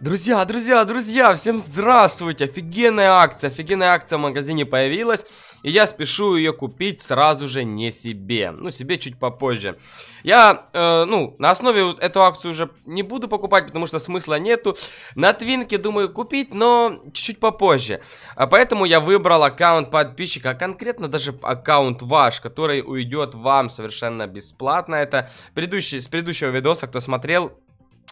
Друзья, друзья, друзья, всем здравствуйте! Офигенная акция, офигенная акция в магазине появилась, и я спешу ее купить сразу же не себе, ну себе чуть попозже. Я, э, ну, на основе вот эту акцию уже не буду покупать, потому что смысла нету. На Твинке думаю купить, но чуть-чуть попозже. А поэтому я выбрал аккаунт подписчика, а конкретно даже аккаунт ваш, который уйдет вам совершенно бесплатно. Это предыдущий, с предыдущего видоса, кто смотрел,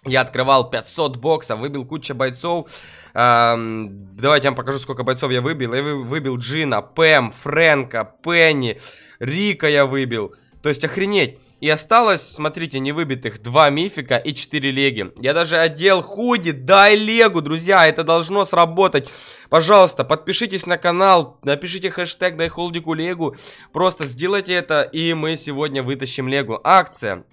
я открывал 500 боксов, выбил кучу бойцов. Эм, давайте я вам покажу, сколько бойцов я выбил. Я выбил Джина, Пэм, Фрэнка, Пенни, Рика я выбил. То есть охренеть. И осталось, смотрите, не выбитых 2 мифика и 4 леги. Я даже одел худи, дай легу, друзья, это должно сработать. Пожалуйста, подпишитесь на канал, напишите хэштег дай холдику легу. Просто сделайте это, и мы сегодня вытащим легу. Акция.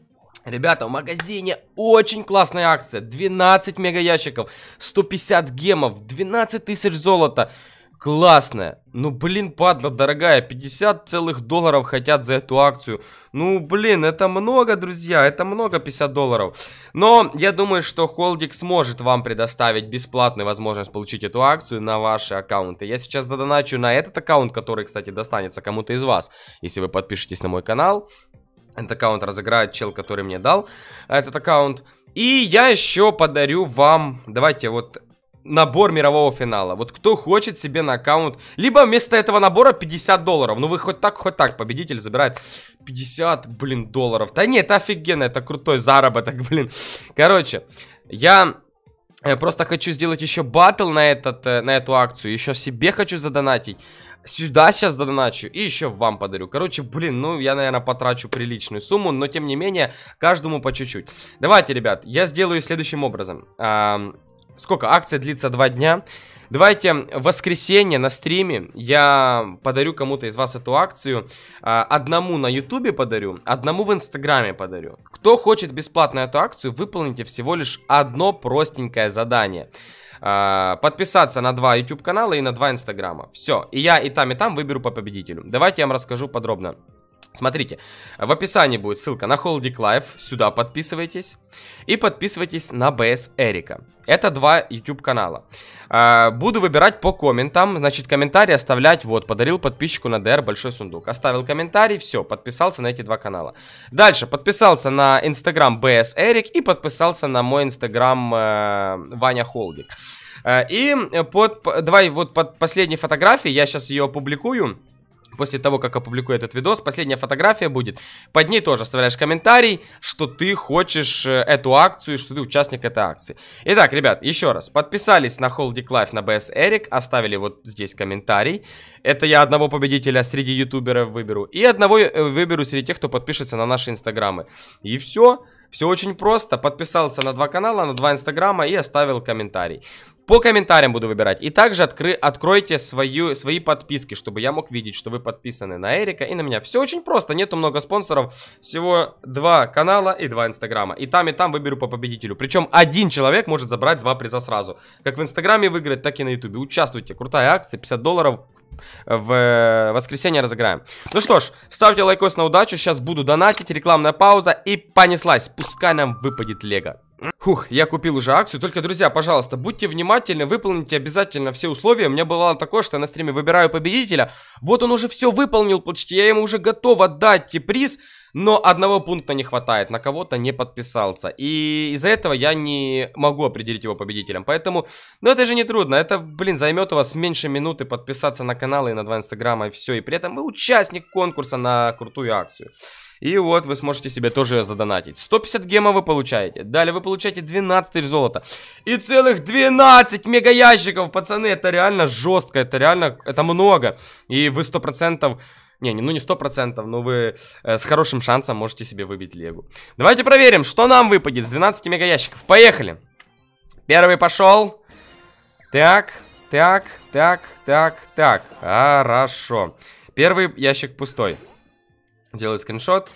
Ребята, в магазине очень классная акция. 12 мега ящиков, 150 гемов, 12 тысяч золота. Классная. Ну, блин, падла дорогая, 50 целых долларов хотят за эту акцию. Ну, блин, это много, друзья, это много 50 долларов. Но я думаю, что холдик сможет вам предоставить бесплатную возможность получить эту акцию на ваши аккаунты. Я сейчас задоначу на этот аккаунт, который, кстати, достанется кому-то из вас, если вы подпишетесь на мой канал. Этот аккаунт разыграет чел, который мне дал этот аккаунт. И я еще подарю вам, давайте вот набор мирового финала. Вот кто хочет себе на аккаунт, либо вместо этого набора 50 долларов. Ну вы хоть так, хоть так, победитель забирает 50, блин, долларов. Да нет, это офигенно, это крутой заработок, блин. Короче, я я э, просто хочу сделать еще батл на, этот, э, на эту акцию. Еще себе хочу задонатить. Сюда сейчас задоначу и еще вам подарю. Короче, блин, ну я, наверное, потрачу приличную сумму, но тем не менее, каждому по чуть-чуть. Давайте, ребят, я сделаю следующим образом. Эм, сколько? Акция длится Два дня. Давайте в воскресенье на стриме я подарю кому-то из вас эту акцию. А, одному на ютубе подарю, одному в инстаграме подарю. Кто хочет бесплатно эту акцию, выполните всего лишь одно простенькое задание а, подписаться на два YouTube канала и на два Инстаграма. Все, и я и там, и там выберу по победителю. Давайте я вам расскажу подробно. Смотрите, в описании будет ссылка на Холдик Лайф, сюда подписывайтесь. И подписывайтесь на БС Эрика. Это два YouTube канала. А, буду выбирать по комментам, значит комментарии оставлять, вот, подарил подписчику на ДР Большой Сундук. Оставил комментарий, все, подписался на эти два канала. Дальше, подписался на Инстаграм БС Эрик и подписался на мой Инстаграм э, Ваня Холдик. Э, и э, под, давай вот под последней фотографией, я сейчас ее опубликую после того, как опубликую этот видос. Последняя фотография будет. Под ней тоже оставляешь комментарий, что ты хочешь э, эту акцию, что ты участник этой акции. Итак, ребят, еще раз. Подписались на Холдик Life, на BS Eric, оставили вот здесь комментарий. Это я одного победителя среди ютуберов выберу. И одного э, выберу среди тех, кто подпишется на наши инстаграмы. И все. Все очень просто. Подписался на два канала, на два инстаграма и оставил комментарий. По комментариям буду выбирать. И также откры, откройте свою, свои подписки, чтобы я мог видеть, что вы подписаны на Эрика и на меня. Все очень просто, нету много спонсоров. Всего два канала и два инстаграма. И там, и там выберу по победителю. Причем один человек может забрать два приза сразу. Как в инстаграме выиграть, так и на ютубе. Участвуйте, крутая акция, 50 долларов в э, воскресенье разыграем. Ну что ж, ставьте лайкос на удачу, сейчас буду донатить, рекламная пауза и понеслась. Пускай нам выпадет лего. Фух, я купил уже акцию. Только, друзья, пожалуйста, будьте внимательны, выполните обязательно все условия. У меня бывало такое, что я на стриме выбираю победителя. Вот он уже все выполнил почти, я ему уже готов отдать приз, но одного пункта не хватает, на кого-то не подписался. И из-за этого я не могу определить его победителем. Поэтому, ну это же не трудно. Это, блин, займет у вас меньше минуты подписаться на канал и на два инстаграма и все. И при этом вы участник конкурса на крутую акцию. И вот вы сможете себе тоже задонатить. 150 гема вы получаете. Далее вы получаете 12 золота. И целых 12 мега ящиков, пацаны. Это реально жестко, это реально, это много. И вы 100%... Не, не, ну не сто процентов, но вы э, с хорошим шансом можете себе выбить Легу. Давайте проверим, что нам выпадет с 12 мега ящиков. Поехали. Первый пошел. Так, так, так, так, так. Хорошо. Первый ящик пустой. Делаю скриншот.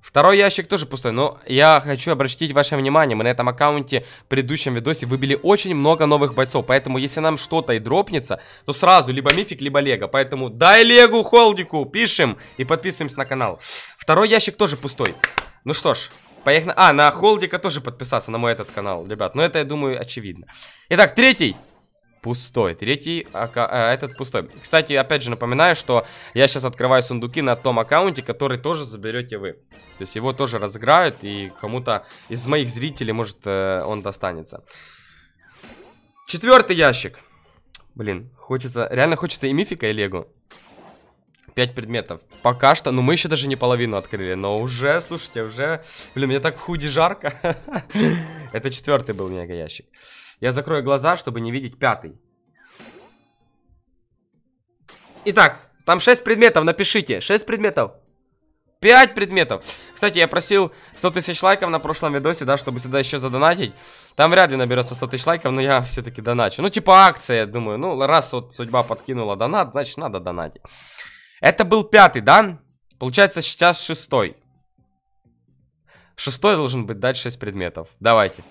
Второй ящик тоже пустой, но я хочу обратить ваше внимание, мы на этом аккаунте в предыдущем видосе выбили очень много новых бойцов, поэтому если нам что-то и дропнется, то сразу либо мифик, либо лего, поэтому дай легу холдику, пишем и подписываемся на канал. Второй ящик тоже пустой. Ну что ж, поехали. А, на холдика тоже подписаться на мой этот канал, ребят, но это, я думаю, очевидно. Итак, третий пустой. Третий, а, а, этот пустой. Кстати, опять же напоминаю, что я сейчас открываю сундуки на том аккаунте, который тоже заберете вы. То есть его тоже разыграют, и кому-то из моих зрителей, может, э, он достанется. Четвертый ящик. Блин, хочется, реально хочется и мифика, и лего. 5 предметов. Пока что, ну мы еще даже не половину открыли, но уже, слушайте, уже... Блин, мне так в худи жарко. Это четвертый был ящик Я закрою глаза, чтобы не видеть пятый. Итак, там 6 предметов, напишите. 6 предметов. 5 предметов. Кстати, я просил 100 тысяч лайков на прошлом видосе, да, чтобы сюда еще задонатить. Там вряд ли наберется 100 тысяч лайков, но я все-таки доначу. Ну, типа акция, я думаю. Ну, раз вот судьба подкинула донат, значит, надо донатить. Это был пятый, да? Получается, сейчас шестой. Шестой должен быть, дать шесть предметов. Давайте.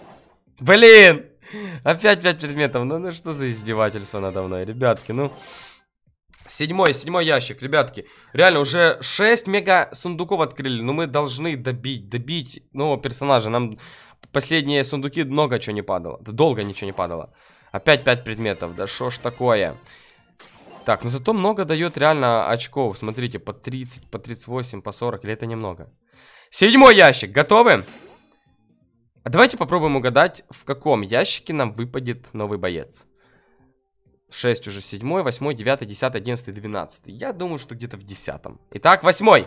Блин! Опять пять предметов. Ну, ну что за издевательство надо мной, ребятки, ну... Седьмой, седьмой ящик, ребятки. Реально, уже 6 мега сундуков открыли. Но ну, мы должны добить, добить нового ну, персонажа. Нам последние сундуки много чего не падало. долго ничего не падало. Опять 5 предметов. Да что ж такое? Так, но зато много дает реально очков. Смотрите, по 30, по 38, по 40. Или это немного? Седьмой ящик. Готовы? А давайте попробуем угадать, в каком ящике нам выпадет новый боец. 6 уже, 7, 8, 9, 10, 11, 12. Я думаю, что где-то в 10. Итак, 8.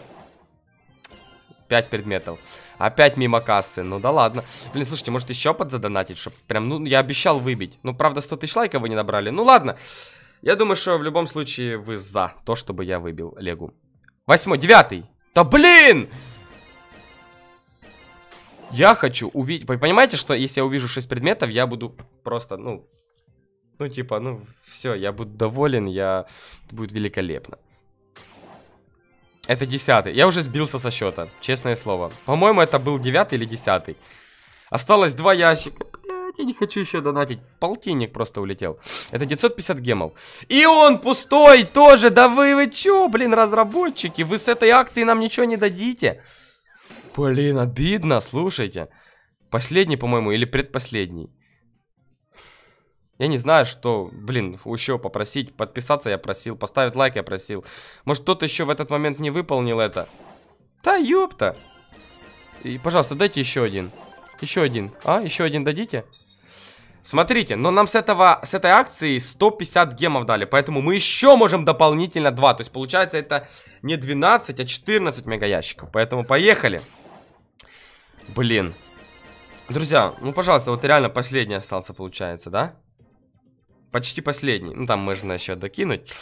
5 предметов. Опять мимо кассы. Ну да ладно. Блин, слушайте, может еще подзадонатить, чтобы прям, ну, я обещал выбить. Ну, правда, 100 тысяч лайков вы не набрали. Ну ладно. Ладно. Я думаю, что в любом случае вы за то, чтобы я выбил Легу. Восьмой, девятый. Да блин! Я хочу увидеть... Вы понимаете, что если я увижу 6 предметов, я буду просто, ну... Ну, типа, ну, все, я буду доволен, я... Это будет великолепно. Это десятый. Я уже сбился со счета, честное слово. По-моему, это был девятый или десятый. Осталось два ящика я не хочу еще донатить. Полтинник просто улетел. Это 950 гемов. И он пустой тоже. Да вы, вы че, блин, разработчики? Вы с этой акцией нам ничего не дадите. Блин, обидно, слушайте. Последний, по-моему, или предпоследний. Я не знаю, что, блин, еще попросить. Подписаться я просил, поставить лайк я просил. Может, кто-то еще в этот момент не выполнил это? Да ёпта. И, пожалуйста, дайте еще один. Еще один. А, еще один дадите? Смотрите, но нам с, этого, с этой акции 150 гемов дали, поэтому мы еще можем дополнительно 2. То есть получается это не 12, а 14 мегаящиков. Поэтому поехали. Блин. Друзья, ну пожалуйста, вот реально последний остался получается, да? Почти последний. Ну там можно еще докинуть.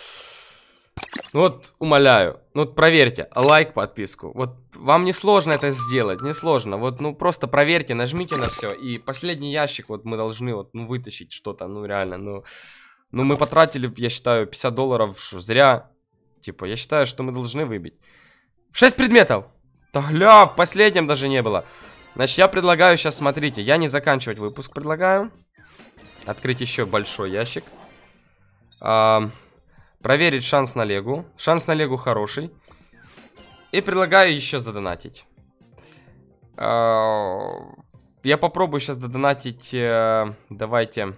Ну вот, умоляю, ну вот проверьте, лайк, подписку. Вот вам не сложно это сделать, не сложно. Вот, ну просто проверьте, нажмите на все. И последний ящик, вот мы должны вот, ну, вытащить что-то, ну реально, ну... Ну мы потратили, я считаю, 50 долларов зря. Типа, я считаю, что мы должны выбить. 6 предметов! Да гля, в последнем даже не было. Значит, я предлагаю сейчас, смотрите, я не заканчивать выпуск предлагаю. Открыть еще большой ящик. А, Проверить шанс на легу. Шанс на легу хороший. И предлагаю еще задонатить. А, я попробую сейчас задонатить. Э, давайте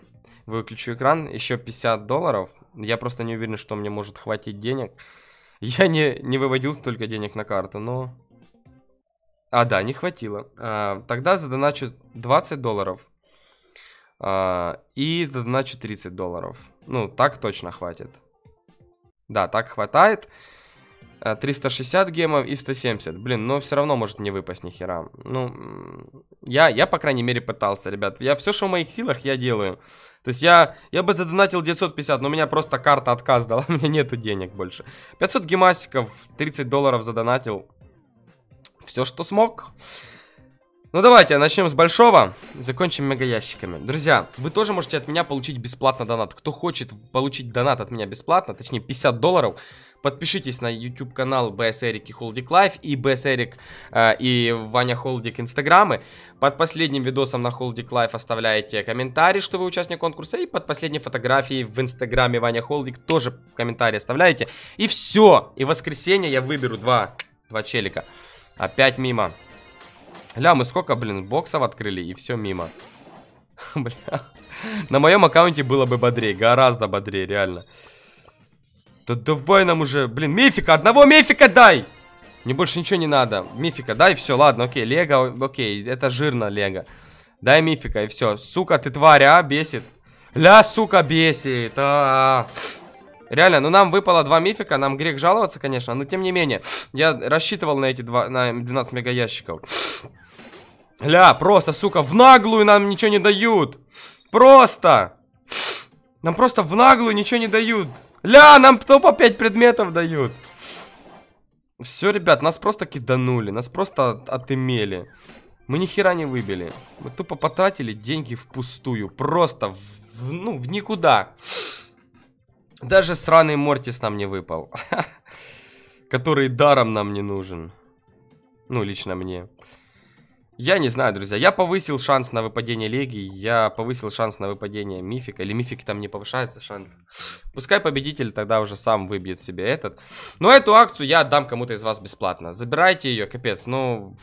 выключу экран. Еще 50 долларов. Я просто не уверен, что мне может хватить денег. Я не, не выводил столько денег на карту, но... А, да, не хватило. А, тогда задоначу 20 долларов. А, и задоначу 30 долларов. Ну, так точно хватит. Да, так хватает. 360 э, гемов и 170. Блин, но все равно может не выпасть ни хера. Ну, я, я, по крайней мере, пытался, ребят. Я все, что в моих силах, я делаю. То есть я, я бы задонатил 950, но у меня просто карта отказ дала. У меня нету денег больше. 500 гемасиков, 30 долларов задонатил. Все, что смог. Ну давайте, начнем с большого, закончим мегаящиками. Друзья, вы тоже можете от меня получить бесплатно донат. Кто хочет получить донат от меня бесплатно, точнее 50 долларов, подпишитесь на YouTube канал BS Eric и Холдик Лайф и BS Eric э, и Ваня Холдик инстаграмы. Под последним видосом на Холдик Лайф оставляете комментарий, что вы участник конкурса, и под последней фотографией в инстаграме Ваня Холдик тоже комментарий оставляете. И все, и в воскресенье я выберу два, два челика. Опять мимо. Ля, мы сколько, блин, боксов открыли, и все мимо. Бля. На моем аккаунте было бы бодрее, гораздо бодрее, реально. Да давай нам уже, блин, мифика, одного мифика дай! Мне больше ничего не надо. Мифика, дай, все, ладно, окей, лего, окей, это жирно, лего. Дай мифика, и все. Сука, ты тварь, а, бесит. Ля, сука, бесит, а, -а, -а. Реально, ну нам выпало два мифика, нам грех жаловаться, конечно, но тем не менее. Я рассчитывал на эти два, на 12 мегаящиков. Ля, просто, сука, в наглую нам ничего не дают. Просто. Нам просто в наглую ничего не дают. Ля, нам то по 5 предметов дают. Все, ребят, нас просто киданули. Нас просто отымели. Мы ни хера не выбили. Мы тупо потратили деньги впустую. Просто, в, в, ну, в никуда. Даже сраный Мортис нам не выпал. Который даром нам не нужен. Ну, лично мне. Я не знаю, друзья. Я повысил шанс на выпадение Леги. Я повысил шанс на выпадение Мифика. Или Мифик там не повышается шанс. Пускай победитель тогда уже сам выбьет себе этот. Но эту акцию я отдам кому-то из вас бесплатно. Забирайте ее, капец. Ну...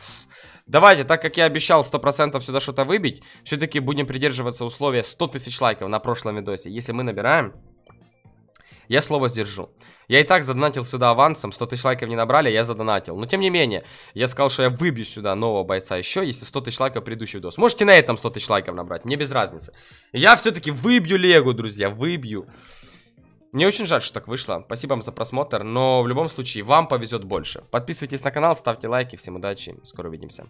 Давайте, так как я обещал 100% сюда что-то выбить, все-таки будем придерживаться условия 100 тысяч лайков на прошлом видосе. Если мы набираем я слово сдержу. Я и так задонатил сюда авансом, 100 тысяч лайков не набрали, я задонатил. Но тем не менее, я сказал, что я выбью сюда нового бойца еще, если 100 тысяч лайков предыдущий видос. Можете на этом 100 тысяч лайков набрать, мне без разницы. Я все-таки выбью Лего, друзья, выбью. Мне очень жаль, что так вышло. Спасибо вам за просмотр, но в любом случае вам повезет больше. Подписывайтесь на канал, ставьте лайки, всем удачи, скоро увидимся.